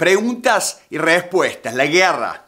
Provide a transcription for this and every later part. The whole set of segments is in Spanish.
Preguntas y respuestas. La guerra,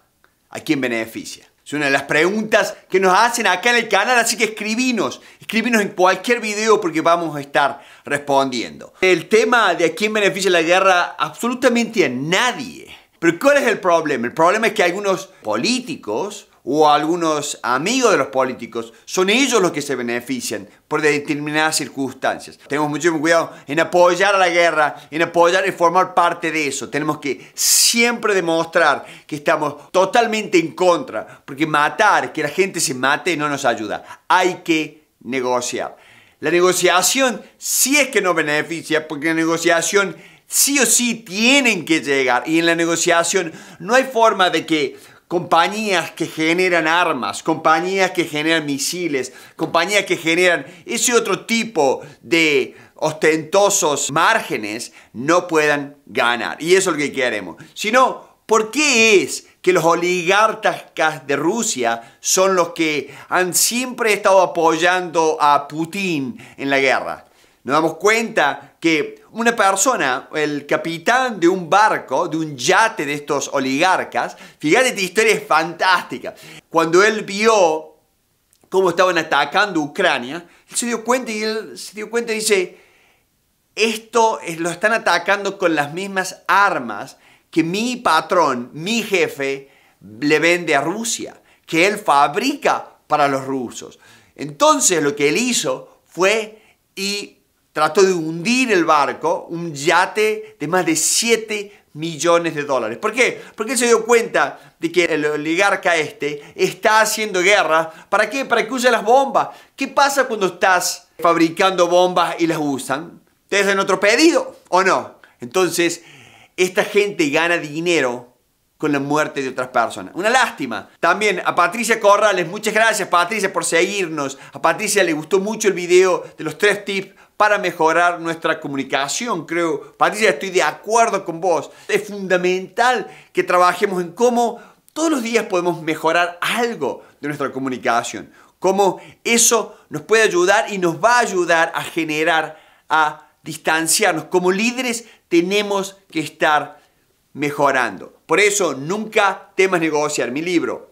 ¿a quién beneficia? Es una de las preguntas que nos hacen acá en el canal, así que escribinos, escribinos en cualquier video porque vamos a estar respondiendo. El tema de a quién beneficia la guerra, absolutamente a nadie. Pero ¿cuál es el problema? El problema es que algunos políticos o algunos amigos de los políticos, son ellos los que se benefician por determinadas circunstancias. Tenemos mucho cuidado en apoyar a la guerra, en apoyar y formar parte de eso. Tenemos que siempre demostrar que estamos totalmente en contra, porque matar, que la gente se mate, no nos ayuda. Hay que negociar. La negociación sí es que nos beneficia, porque la negociación sí o sí tienen que llegar. Y en la negociación no hay forma de que compañías que generan armas, compañías que generan misiles, compañías que generan ese otro tipo de ostentosos márgenes no puedan ganar. Y eso es lo que queremos. Sino, ¿por qué es que los oligarcas de Rusia son los que han siempre estado apoyando a Putin en la guerra? Nos damos cuenta que una persona, el capitán de un barco, de un yate de estos oligarcas, fíjate, esta historia es fantástica. Cuando él vio cómo estaban atacando Ucrania, él se dio cuenta y él se dio cuenta y dice, esto lo están atacando con las mismas armas que mi patrón, mi jefe, le vende a Rusia, que él fabrica para los rusos. Entonces lo que él hizo fue y trató de hundir el barco, un yate de más de 7 millones de dólares. ¿Por qué? Porque se dio cuenta de que el oligarca este está haciendo guerra. ¿Para qué? Para que use las bombas. ¿Qué pasa cuando estás fabricando bombas y las usan? ¿Te hacen otro pedido o no? Entonces, esta gente gana dinero con la muerte de otras personas. Una lástima. También a Patricia Corrales, muchas gracias Patricia por seguirnos. A Patricia le gustó mucho el video de los tres tips para mejorar nuestra comunicación. Creo, Patricia, estoy de acuerdo con vos. Es fundamental que trabajemos en cómo todos los días podemos mejorar algo de nuestra comunicación. Cómo eso nos puede ayudar y nos va a ayudar a generar, a distanciarnos. Como líderes tenemos que estar mejorando. Por eso, nunca temas negociar mi libro.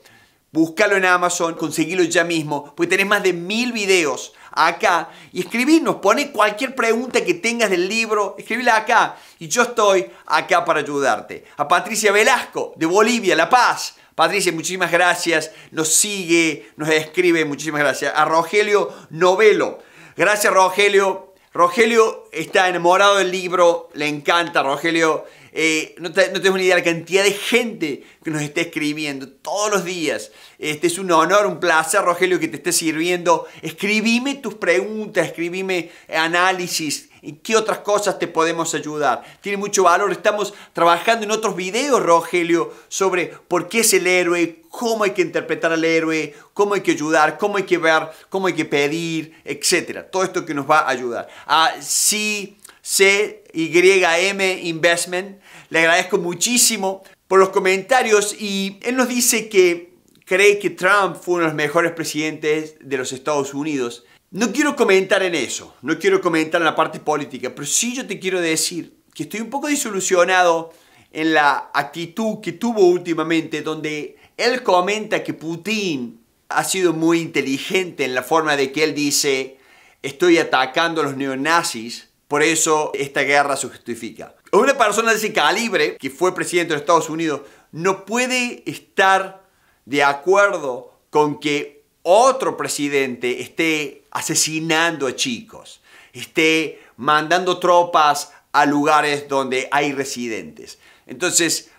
Búscalo en Amazon, conseguilo ya mismo, porque tenés más de mil videos acá. Y escribirnos, pone cualquier pregunta que tengas del libro, escribila acá. Y yo estoy acá para ayudarte. A Patricia Velasco, de Bolivia, La Paz. Patricia, muchísimas gracias. Nos sigue, nos escribe, muchísimas gracias. A Rogelio Novelo. Gracias, Rogelio. Rogelio está enamorado del libro, le encanta, Rogelio. Eh, no, tengo ni idea la cantidad de gente que nos está escribiendo todos los días. Este es un honor, un placer, Rogelio, que te esté sirviendo. Escribime tus preguntas, escribime eh, análisis. qué otras cosas te podemos ayudar? Tiene mucho valor. Estamos trabajando en otros videos, Rogelio, sobre por qué es el héroe, cómo hay que interpretar al héroe, cómo hay que ayudar, cómo hay que ver, cómo hay que pedir, etc. Todo esto que nos va a ayudar. Ah, sí CYM Investment. Le agradezco muchísimo por los comentarios y él nos dice que cree que Trump fue uno de los mejores presidentes de los Estados Unidos. No quiero comentar en eso, no quiero comentar en la parte política, pero sí yo te quiero decir que estoy un poco disolucionado en la actitud que tuvo últimamente, donde él comenta que Putin ha sido muy inteligente en la forma de que él dice, estoy atacando a los neonazis, por eso esta guerra se justifica. Una persona de ese calibre, que fue presidente de Estados Unidos, no puede estar de acuerdo con que otro presidente esté asesinando a chicos, esté mandando tropas a lugares donde hay residentes. Entonces,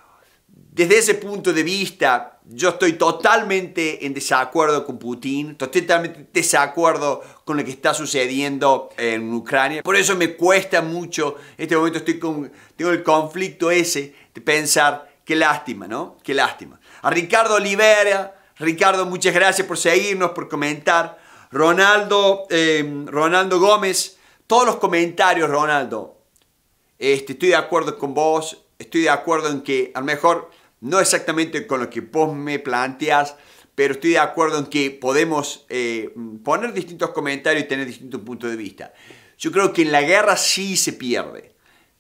desde ese punto de vista, yo estoy totalmente en desacuerdo con Putin, totalmente en desacuerdo con lo que está sucediendo en Ucrania. Por eso me cuesta mucho, en este momento estoy con, tengo el conflicto ese de pensar, qué lástima, ¿no? Qué lástima. A Ricardo Olivera, Ricardo, muchas gracias por seguirnos, por comentar. Ronaldo, em, Ronaldo Gómez, todos los comentarios, Ronaldo. Este, estoy de acuerdo con vos, estoy de acuerdo en que a lo mejor no exactamente con lo que vos me planteas, pero estoy de acuerdo en que podemos eh, poner distintos comentarios y tener distintos puntos de vista. Yo creo que en la guerra sí se pierde.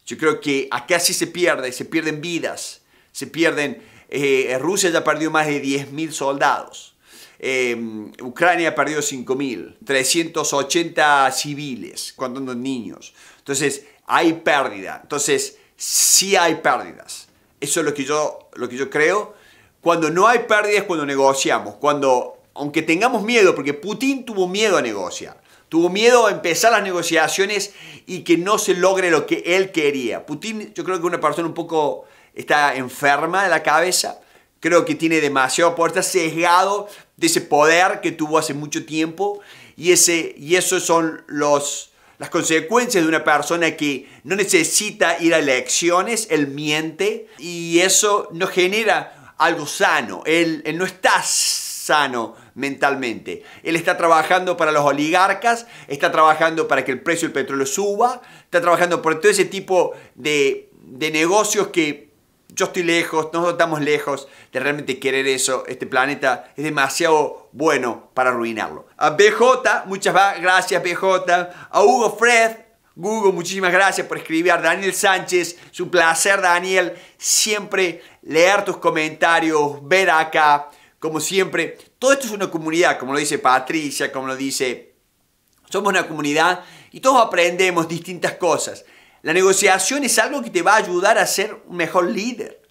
Yo creo que acá sí se pierde, se pierden vidas, se pierden... Eh, Rusia ya perdió más de 10.000 soldados. Em, Ucrania perdió 5.000, 380 civiles, cuando contando niños. Entonces, hay pérdida. Entonces, sí hay pérdidas. Eso es lo que yo, lo que yo creo. Cuando no hay pérdidas, cuando negociamos, cuando, aunque tengamos miedo, porque Putin tuvo miedo a negociar, tuvo miedo a empezar las negociaciones y que no se logre lo que él quería. Putin, yo creo que una persona un poco está enferma de la cabeza, creo que tiene demasiado poder, está sesgado de ese poder que tuvo hace mucho tiempo y, ese, y esos son los las consecuencias de una persona que no necesita ir a elecciones, él miente y eso no genera algo sano. Él, no está sano mentalmente. Él está trabajando para los oligarcas, está trabajando para que el precio del petróleo suba, está trabajando por todo ese tipo de, de negocios que yo estoy lejos, nosotros estamos lejos de realmente querer eso. Este planeta es demasiado bueno para arruinarlo. A BJ, muchas gracias BJ. A Hugo Fred, Google, muchísimas gracias por escribir. Daniel Sánchez, es un placer Daniel. Siempre leer tus comentarios, ver acá, como siempre. Todo esto es una comunidad, como lo dice Patricia, como lo dice... Somos una comunidad y todos aprendemos distintas cosas. La negociación es algo que te va a ayudar a ser un mejor líder.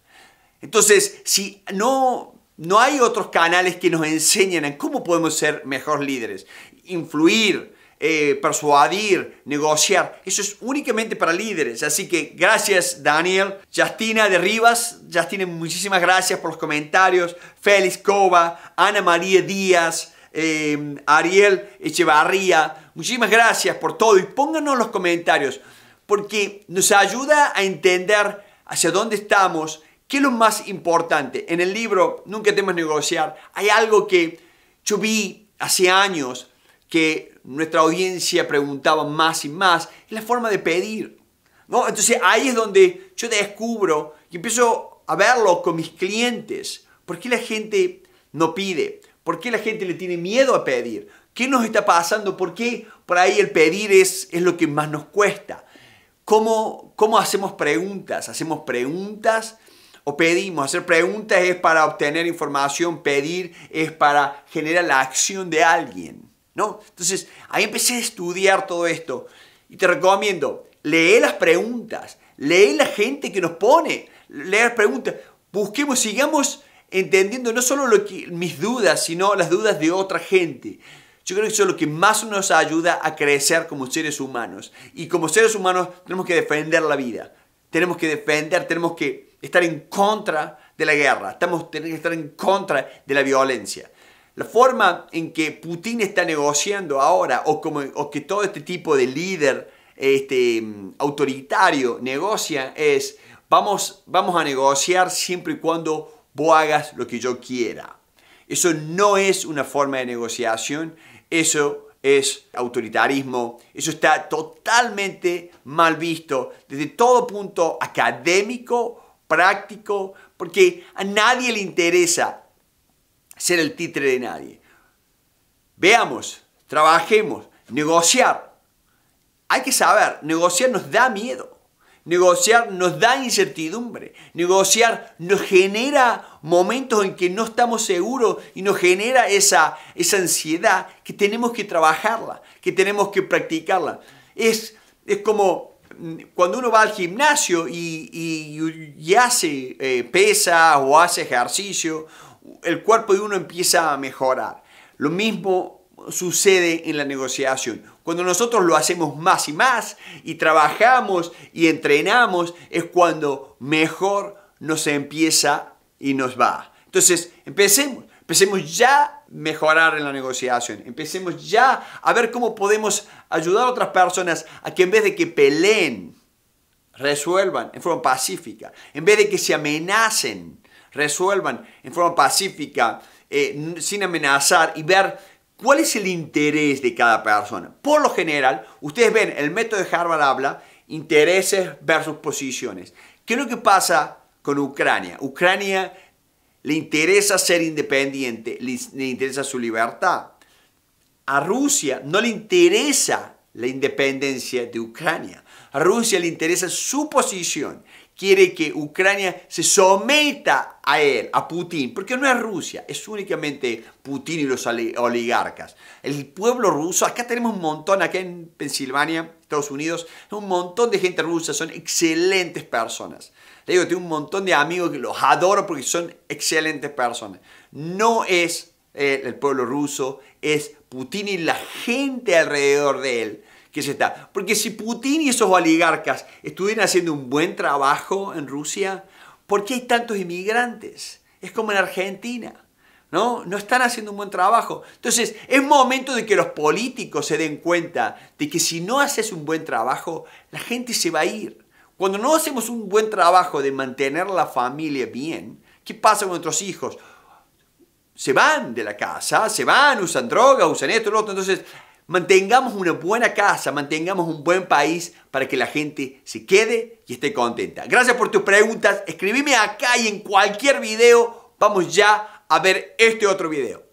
Entonces, si no, no hay otros canales que nos enseñen en cómo podemos ser mejores líderes, influir, eh, persuadir, negociar. Eso es únicamente para líderes. Así que gracias Daniel. Justina de Rivas, Justina, muchísimas gracias por los comentarios. Félix Cova, Ana María Díaz, eh, Ariel Echevarría, muchísimas gracias por todo y pónganos los comentarios porque nos ayuda a entender hacia dónde estamos, qué es lo más importante. En el libro Nunca temas negociar hay algo que yo vi hace años que nuestra audiencia preguntaba más y más, es la forma de pedir. ¿no? Entonces ahí es donde yo descubro y empiezo a verlo con mis clientes. ¿Por qué la gente no pide? ¿Por qué la gente le tiene miedo a pedir? ¿Qué nos está pasando? ¿Por qué por ahí el pedir es, es lo que más nos cuesta? ¿Cómo, ¿Cómo hacemos preguntas? Hacemos preguntas o pedimos. Hacer preguntas es para obtener información, pedir es para generar la acción de alguien. ¿no? Entonces, ahí empecé a estudiar todo esto. Y te recomiendo, lee las preguntas, lee la gente que nos pone, lee las preguntas. Busquemos, sigamos entendiendo no solo lo que, mis dudas, sino las dudas de otra gente. Yo creo que eso es lo que más nos ayuda a crecer como seres humanos. Y como seres humanos tenemos que defender la vida. Tenemos que defender, tenemos que estar en contra de la guerra. tenemos que estar en contra de la violencia. La forma en que Putin está negociando ahora, o, o que todo este tipo de líder este, autoritario negocia, es vamos, vamos a negociar siempre y cuando vos hagas lo que yo quiera. Eso no es una forma de negociación, eso es autoritarismo, eso está totalmente mal visto desde todo punto académico, práctico, porque a nadie le interesa ser el títere de nadie. Veamos, trabajemos, negociar. Hay que saber, negociar nos da miedo. Negociar nos da incertidumbre. Negociar nos genera momentos en que no estamos seguros y nos genera esa, esa ansiedad que tenemos que trabajarla, que tenemos que practicarla. Es, es como mm, cuando uno va al gimnasio y, y, hace eh, pesas o hace ejercicio, el cuerpo de uno empieza a mejorar. Lo mismo sucede en la negociación. Cuando nosotros lo hacemos más y más y trabajamos y entrenamos, es cuando mejor nos empieza y nos va. Entonces, empecemos, empecemos ya a mejorar en la negociación, empecemos ya a ver cómo podemos ayudar a otras personas a que en vez de que peleen, resuelvan en forma pacífica, en vez de que se amenacen, resuelvan en forma pacífica, eh, sin amenazar y ver ¿Cuál es el interés de cada persona? Por lo general, ustedes ven, el método de Harvard habla intereses versus posiciones. ¿Qué es lo que pasa con Ucrania? Ucrania le interesa ser independiente, le, le interesa su libertad. A Rusia no le interesa la independencia de Ucrania. A Rusia le interesa su posición quiere que Ucrania se someta a él, a Putin, porque no es Rusia, es únicamente Putin y los oligarcas. El pueblo ruso, acá tenemos un montón, acá en Pensilvania, Estados Unidos, un montón de gente rusa, son excelentes personas. Le digo, tengo un montón de amigos que los adoro porque son excelentes personas. No es eh, el pueblo ruso, es Putin y la gente alrededor de él que se está. Porque si Putin y esos oligarcas estuvieran haciendo un buen trabajo en Rusia, ¿por qué hay tantos inmigrantes? Es como en Argentina. ¿No? no están haciendo un buen trabajo. Entonces, es momento de que los políticos se den cuenta de que si no haces un buen trabajo, la gente se va a ir. Cuando no hacemos un buen trabajo de mantener la familia bien, ¿qué pasa con nuestros hijos? Se van de la casa, se van, usan drogas, usan esto, lo otro. Entonces, Mantengamos una buena casa, mantengamos un buen país para que la gente se quede y esté contenta. Gracias por tus preguntas. Escribime acá y en cualquier video vamos ya a ver este otro video.